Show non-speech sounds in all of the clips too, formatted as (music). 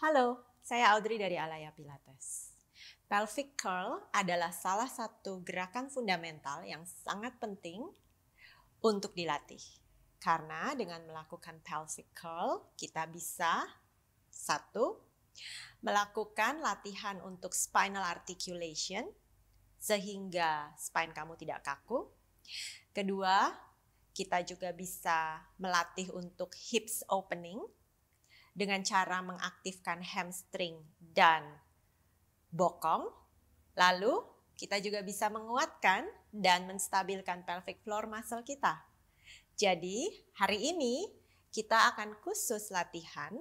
Halo, saya Audrey dari Alaya Pilates. Pelvic curl adalah salah satu gerakan fundamental yang sangat penting untuk dilatih. Karena dengan melakukan pelvic curl, kita bisa satu melakukan latihan untuk spinal articulation sehingga spine kamu tidak kaku. Kedua, kita juga bisa melatih untuk hips opening dengan cara mengaktifkan hamstring dan bokong. Lalu kita juga bisa menguatkan dan menstabilkan pelvic floor muscle kita. Jadi hari ini kita akan khusus latihan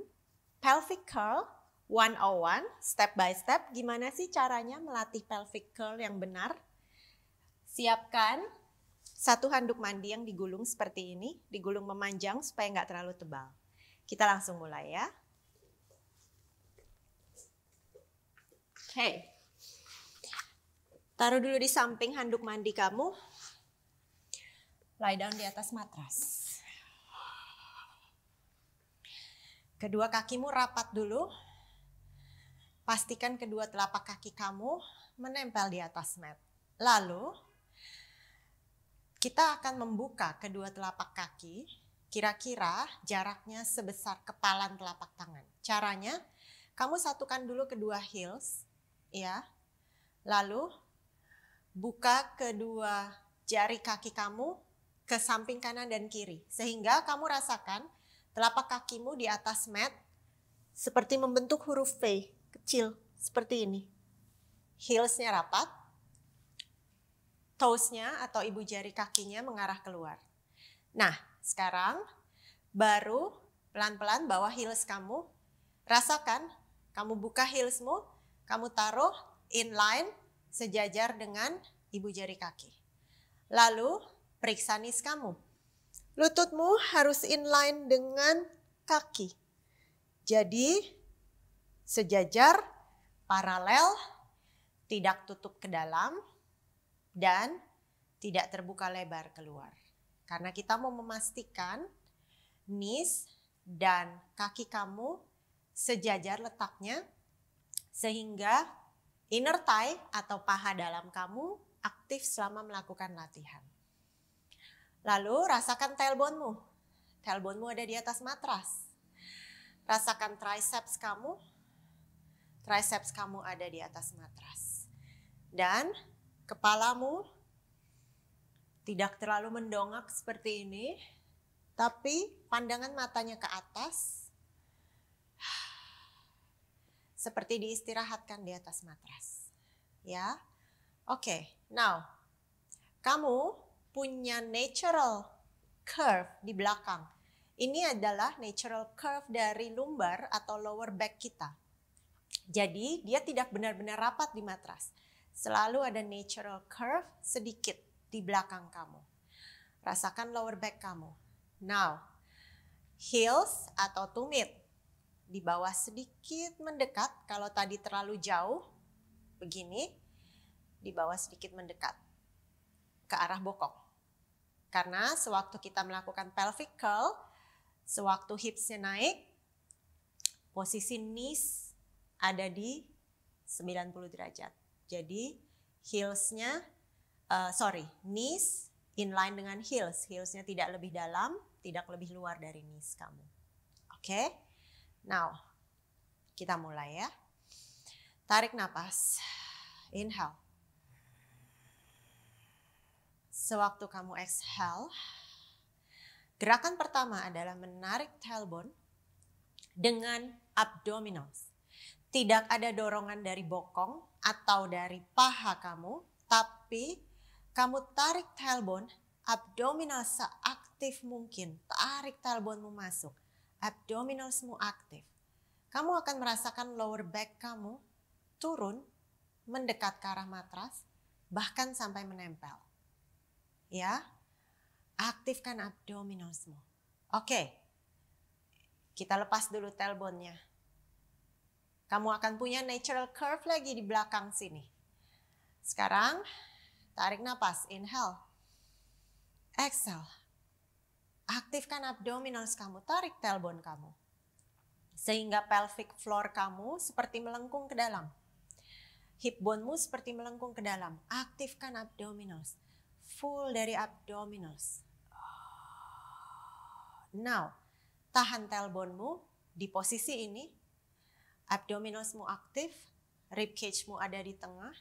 pelvic curl 101 step by step gimana sih caranya melatih pelvic curl yang benar. Siapkan satu handuk mandi yang digulung seperti ini, digulung memanjang supaya nggak terlalu tebal. Kita langsung mulai ya. Oke. Taruh dulu di samping handuk mandi kamu. Lie down di atas matras. Kedua kakimu rapat dulu. Pastikan kedua telapak kaki kamu menempel di atas mat. Lalu kita akan membuka kedua telapak kaki Kira-kira jaraknya sebesar kepalan telapak tangan. Caranya, kamu satukan dulu kedua heels, ya. Lalu buka kedua jari kaki kamu ke samping kanan dan kiri. Sehingga kamu rasakan telapak kakimu di atas mat seperti membentuk huruf V kecil seperti ini. Heelsnya rapat, toesnya atau ibu jari kakinya mengarah keluar. Nah, sekarang, baru pelan-pelan bawa heels kamu, rasakan kamu buka heelsmu, kamu taruh inline sejajar dengan ibu jari kaki. Lalu periksa nis kamu. Lututmu harus inline dengan kaki. Jadi sejajar, paralel, tidak tutup ke dalam, dan tidak terbuka lebar keluar. Karena kita mau memastikan knees dan kaki kamu sejajar letaknya sehingga inner thigh atau paha dalam kamu aktif selama melakukan latihan. Lalu rasakan tailbone-mu. Tailbone-mu ada di atas matras. Rasakan triceps kamu. Triceps kamu ada di atas matras. Dan kepalamu tidak terlalu mendongak seperti ini, tapi pandangan matanya ke atas, seperti diistirahatkan di atas matras. Ya, oke. Okay. Now, kamu punya natural curve di belakang. Ini adalah natural curve dari lumbar atau lower back kita. Jadi dia tidak benar-benar rapat di matras. Selalu ada natural curve sedikit di belakang kamu. Rasakan lower back kamu. Now, heels atau tumit di bawah sedikit mendekat. Kalau tadi terlalu jauh, begini, di bawah sedikit mendekat ke arah bokong. Karena sewaktu kita melakukan pelvic curl, sewaktu hipsnya naik, posisi knees ada di 90 derajat. Jadi heelsnya uh, sorry, knees inline dengan heels. Heelsnya tidak lebih dalam, tidak lebih luar dari knees kamu. Oke, okay? now kita mulai ya. Tarik nafas, inhale. Sewaktu kamu exhale, gerakan pertama adalah menarik tailbone dengan abdominals. Tidak ada dorongan dari bokong atau dari paha kamu, tapi kamu tarik tailbone, abdominal seaktif mungkin. Tarik tailbonemu masuk. Abdominal semua aktif. Kamu akan merasakan lower back kamu turun mendekat ke arah matras bahkan sampai menempel. Ya. Aktifkan abdominal semua. Oke. Kita lepas dulu tailbone-nya. Kamu akan punya natural curve lagi di belakang sini. Sekarang Tarik napas, inhale. Exhale. Aktifkan abdominals kamu, tarik tailbone kamu. Sehingga pelvic floor kamu seperti melengkung ke dalam. Hip bone-mu seperti melengkung ke dalam. Aktifkan abdominals. Full dari abdominals. Now, tahan tailbone-mu di posisi ini. Abdominalsmu aktif, ribcagemu mu ada di tengah.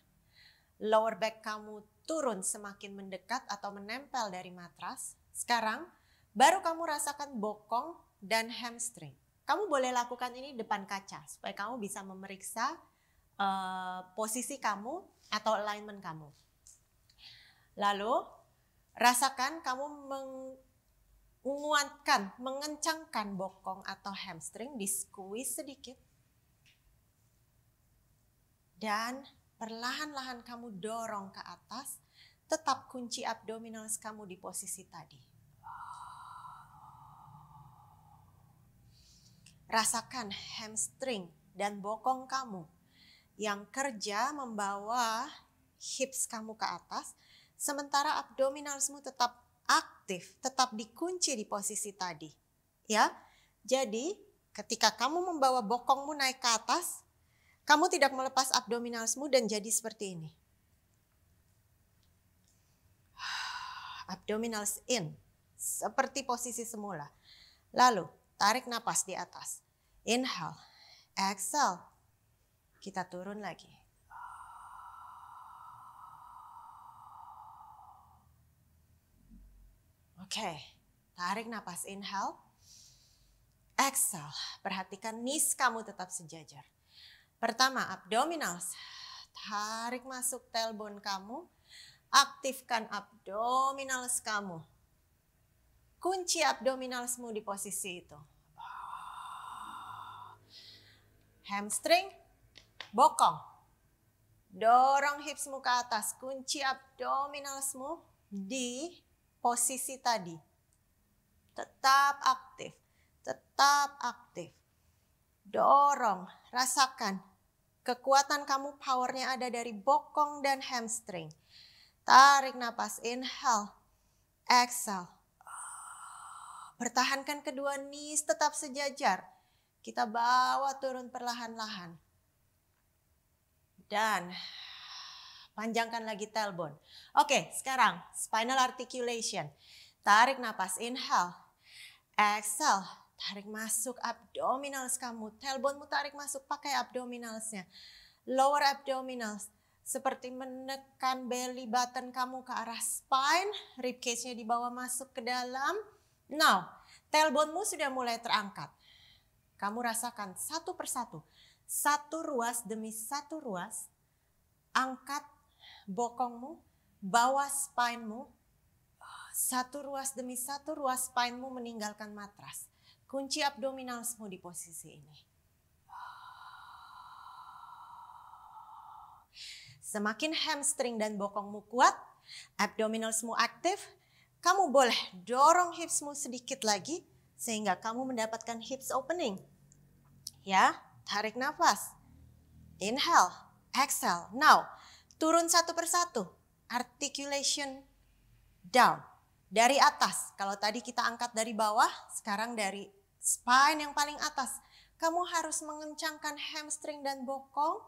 Lower back kamu turun semakin mendekat atau menempel dari matras, sekarang baru kamu rasakan bokong dan hamstring. Kamu boleh lakukan ini depan kaca supaya kamu bisa memeriksa uh, posisi kamu atau alignment kamu. Lalu rasakan kamu menguatkan, mengencangkan bokong atau hamstring, di squeeze sedikit. Dan perlahan-lahan kamu dorong ke atas, tetap kunci abdominals kamu di posisi tadi. Rasakan hamstring dan bokong kamu yang kerja membawa hips kamu ke atas, sementara abdominalsmu tetap aktif, tetap dikunci di posisi tadi. Ya, jadi ketika kamu membawa bokongmu naik ke atas, kamu tidak melepas abdominalsmu dan jadi seperti ini. (sighs) Abdominals in, seperti posisi semula. Lalu, tarik napas di atas. Inhale, exhale. Kita turun lagi. Oke, okay. tarik napas inhale. Exhale, perhatikan nis kamu tetap sejajar. Pertama, abdominals. Tarik masuk tailbone kamu. Aktifkan abdominals kamu. Kunci abdominalsmu di posisi itu. Hamstring, bokong. Dorong hipsmu ke atas. Kunci abdominalsmu di posisi tadi. Tetap aktif, tetap aktif. Dorong, rasakan Kekuatan kamu powernya ada dari bokong dan hamstring. Tarik nafas, inhale, exhale. Pertahankan kedua knees tetap sejajar. Kita bawa turun perlahan-lahan. Dan panjangkan lagi tailbone. Oke, sekarang spinal articulation. Tarik nafas, inhale, exhale tarik masuk abdominals kamu. Tailbone-mu tarik masuk, pakai abdominalsnya. Lower abdominals, seperti menekan belly button kamu ke arah spine, ribcage nya dibawa masuk ke dalam. Now, tailbone-mu sudah mulai terangkat. Kamu rasakan satu persatu, satu ruas demi satu ruas, angkat bokongmu, bawa spinemu, satu ruas demi satu ruas spinemu meninggalkan matras. Kunci abdominalsmu di posisi ini. Semakin hamstring dan bokongmu kuat, abdominalsmu aktif, kamu boleh dorong hipsmu sedikit lagi sehingga kamu mendapatkan hips opening. Ya, tarik nafas. Inhale, exhale. Now, turun satu persatu. Articulation down. Dari atas, kalau tadi kita angkat dari bawah, sekarang dari spine yang paling atas. Kamu harus mengencangkan hamstring dan bokong,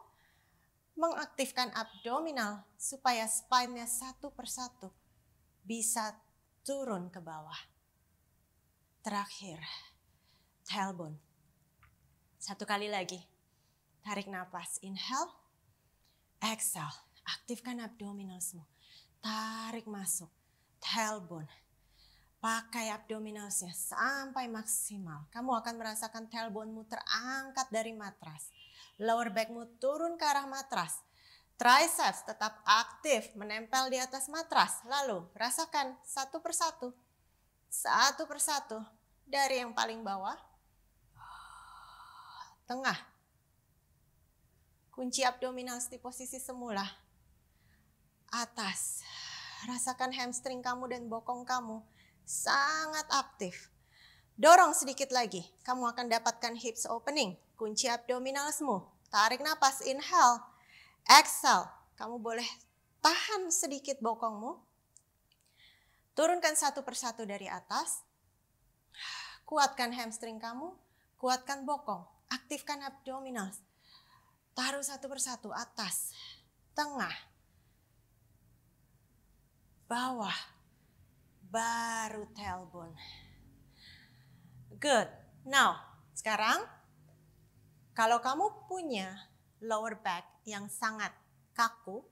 mengaktifkan abdominal supaya spine-nya satu persatu bisa turun ke bawah. Terakhir, tailbone. Satu kali lagi. Tarik nafas, inhale, exhale. Aktifkan abdominal semua. Tarik masuk, tailbone. Pakai abdominalsnya sampai maksimal. Kamu akan merasakan tailbone-mu terangkat dari matras. Lower back-mu turun ke arah matras. Triceps tetap aktif menempel di atas matras. Lalu rasakan satu persatu. Satu persatu. Dari yang paling bawah. Tengah. Kunci abdominal di posisi semula. Atas. Rasakan hamstring kamu dan bokong kamu sangat aktif. Dorong sedikit lagi, kamu akan dapatkan hips opening, kunci abdominal Tarik nafas inhale, exhale. Kamu boleh tahan sedikit bokongmu. Turunkan satu persatu dari atas. Kuatkan hamstring kamu, kuatkan bokong, aktifkan abdominal. Taruh satu persatu atas, tengah, bawah, baru telpon. Good. Now, sekarang kalau kamu punya lower back yang sangat kaku,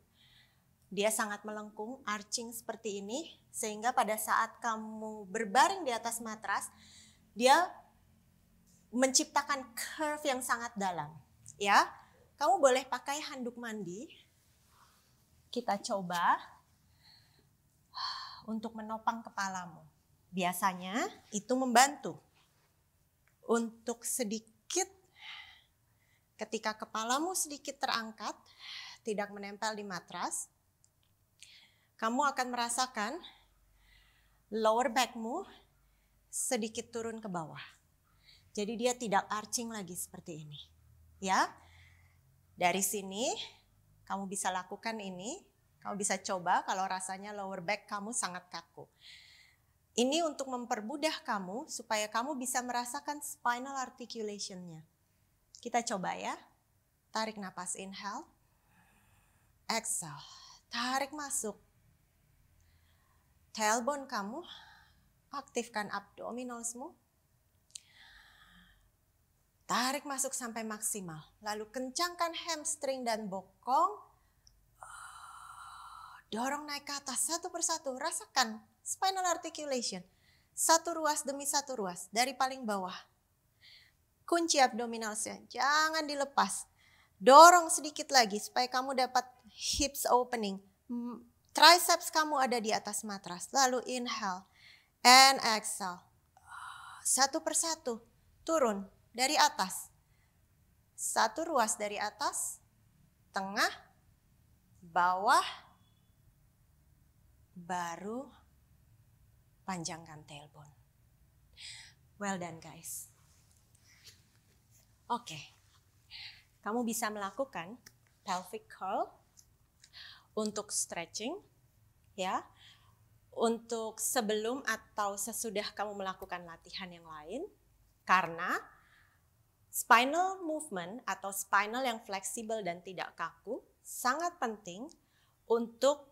dia sangat melengkung, arching seperti ini, sehingga pada saat kamu berbaring di atas matras, dia menciptakan curve yang sangat dalam. Ya, kamu boleh pakai handuk mandi. Kita coba untuk menopang kepalamu. Biasanya itu membantu untuk sedikit ketika kepalamu sedikit terangkat, tidak menempel di matras, kamu akan merasakan lower backmu sedikit turun ke bawah. Jadi dia tidak arching lagi seperti ini. Ya. Dari sini kamu bisa lakukan ini kamu bisa coba kalau rasanya lower back kamu sangat kaku. Ini untuk mempermudah kamu supaya kamu bisa merasakan spinal articulation-nya. Kita coba ya. Tarik nafas inhale. Exhale. Tarik masuk. Tailbone kamu. Aktifkan abdominalsmu. Tarik masuk sampai maksimal. Lalu kencangkan hamstring dan bokong dorong naik ke atas satu persatu. Rasakan spinal articulation. Satu ruas demi satu ruas dari paling bawah. Kunci abdominalnya, jangan dilepas. Dorong sedikit lagi supaya kamu dapat hips opening. Triceps kamu ada di atas matras. Lalu inhale and exhale. Satu persatu turun dari atas. Satu ruas dari atas, tengah, bawah, baru panjangkan tailbone. Well done guys. Oke, okay. kamu bisa melakukan pelvic curl untuk stretching, ya. Untuk sebelum atau sesudah kamu melakukan latihan yang lain, karena spinal movement atau spinal yang fleksibel dan tidak kaku sangat penting untuk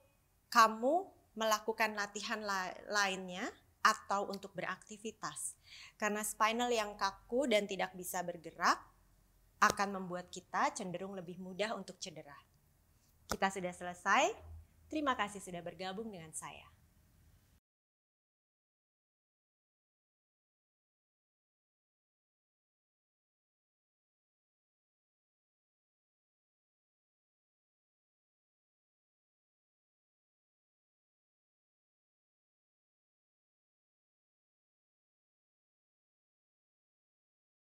kamu melakukan latihan la lainnya atau untuk beraktivitas. Karena spinal yang kaku dan tidak bisa bergerak akan membuat kita cenderung lebih mudah untuk cedera. Kita sudah selesai. Terima kasih sudah bergabung dengan saya.